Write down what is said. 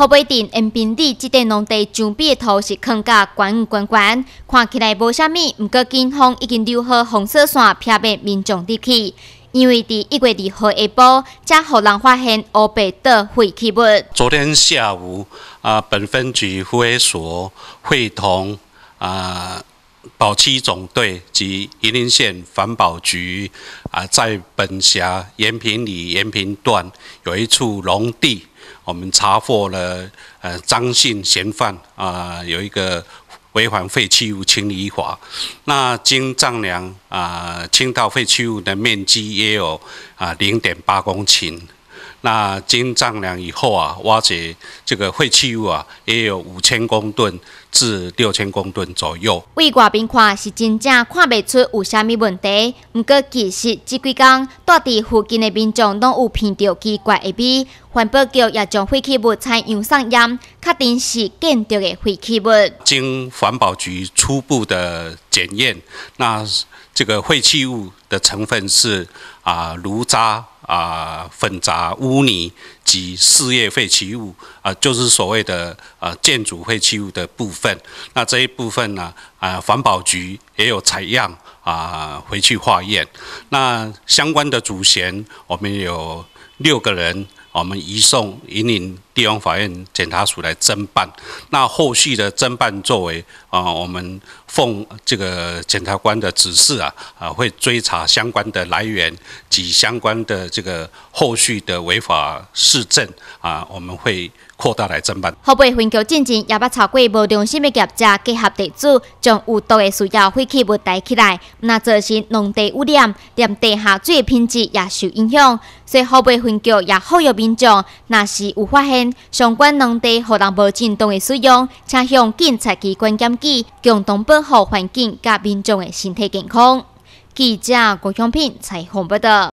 河尾镇迎宾里即块农地上壁的土是坑甲悬悬悬，看起来无啥物，毋过警方已经留好红色线避免民众入去。因为伫一月二号下晡，才互人发现乌白的废弃物。昨天下午啊，本分局会所会同啊。保七总队及宜林县环保局啊，在本辖延平里延平段有一处农地，我们查获了呃张姓嫌犯啊，有一个违反废弃物清理法，那经丈量啊，清倒废弃物的面积也有啊零点八公顷。那经丈量以后啊，挖掘这个废弃物啊，也有五千公吨至六千公吨左右。未外边看是真正看袂出有虾米问题，不过其实这几天，当地附近的民众拢有闻到奇怪的味，环保局也将废弃物采用上扬。确定是建筑的废弃物。经环保局初步的检验，那这个废弃物的成分是啊炉渣啊粉渣污泥及事业废弃物啊，就是所谓的啊建筑废弃物的部分。那这一部分呢啊环保局也有采样啊回去化验。那相关的主员我们有六个人，我们移送引领。地方法院检察署来侦办，那后续的侦办作为啊，我们奉这个检察官的指示啊，啊会追查相关的来源及相关的这个后续的违法事证啊，我们会扩大来侦办。河北分局进前也把超过无良心的业者结合地主，将有毒的塑料废弃物带起来，那造成农地污染，连地下水的品质也受影响，所以河北分局也好有民众，那是有发现。相关农地互人无正当的使用，请向警察机关检举，共同保护环境甲民众的身体健康。记者郭雄平采访报道。